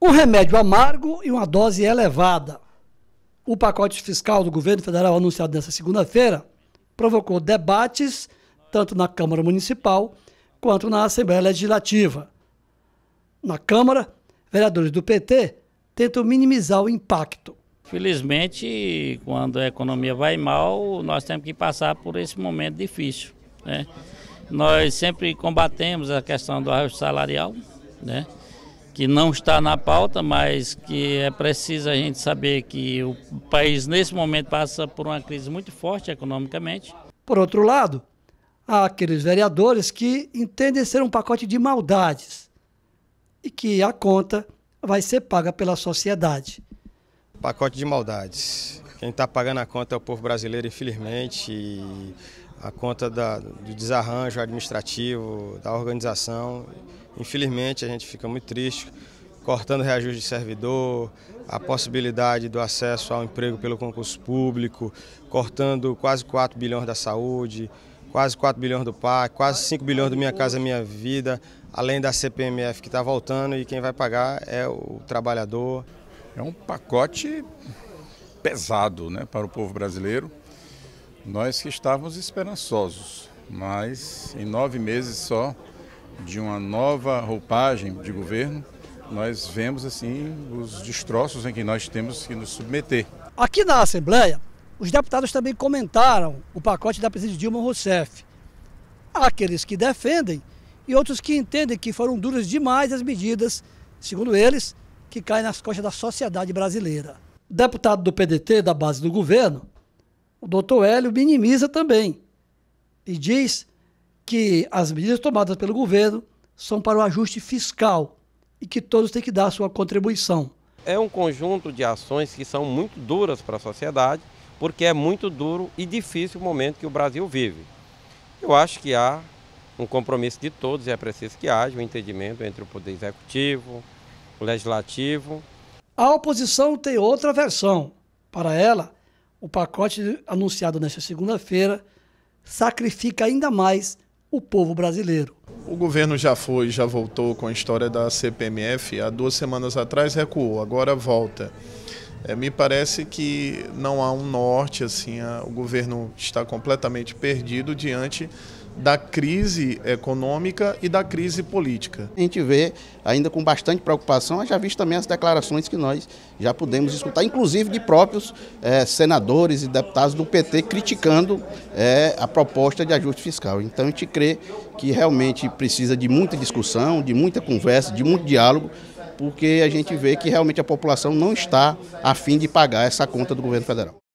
um remédio amargo e uma dose elevada. O pacote fiscal do governo federal anunciado nesta segunda-feira provocou debates tanto na Câmara Municipal quanto na Assembleia Legislativa. Na Câmara, vereadores do PT tentam minimizar o impacto. Felizmente, quando a economia vai mal, nós temos que passar por esse momento difícil. Né? Nós sempre combatemos a questão do ajuste salarial, né? que não está na pauta, mas que é preciso a gente saber que o país nesse momento passa por uma crise muito forte economicamente. Por outro lado, há aqueles vereadores que entendem ser um pacote de maldades e que a conta vai ser paga pela sociedade. Pacote de maldades. Quem está pagando a conta é o povo brasileiro, infelizmente. E a conta da, do desarranjo administrativo, da organização Infelizmente, a gente fica muito triste, cortando reajuste de servidor, a possibilidade do acesso ao emprego pelo concurso público, cortando quase 4 bilhões da saúde, quase 4 bilhões do PAC, quase 5 bilhões do Minha Casa Minha Vida, além da CPMF que está voltando e quem vai pagar é o trabalhador. É um pacote pesado né, para o povo brasileiro. Nós que estávamos esperançosos, mas em nove meses só de uma nova roupagem de governo, nós vemos assim os destroços em que nós temos que nos submeter. Aqui na Assembleia, os deputados também comentaram o pacote da presidente Dilma Rousseff. Há aqueles que defendem e outros que entendem que foram duras demais as medidas, segundo eles, que caem nas costas da sociedade brasileira. deputado do PDT da base do governo, o doutor Hélio, minimiza também e diz que as medidas tomadas pelo governo são para o ajuste fiscal e que todos têm que dar sua contribuição. É um conjunto de ações que são muito duras para a sociedade, porque é muito duro e difícil o momento que o Brasil vive. Eu acho que há um compromisso de todos e é preciso que haja um entendimento entre o Poder Executivo, o Legislativo. A oposição tem outra versão. Para ela, o pacote anunciado nesta segunda-feira sacrifica ainda mais o povo brasileiro. O governo já foi, já voltou com a história da CPMF. Há duas semanas atrás recuou, agora volta. É, me parece que não há um norte, assim, a, o governo está completamente perdido diante da crise econômica e da crise política. A gente vê ainda com bastante preocupação, já visto também as declarações que nós já pudemos escutar, inclusive de próprios é, senadores e deputados do PT criticando é, a proposta de ajuste fiscal. Então a gente crê que realmente precisa de muita discussão, de muita conversa, de muito diálogo porque a gente vê que realmente a população não está a fim de pagar essa conta do governo federal.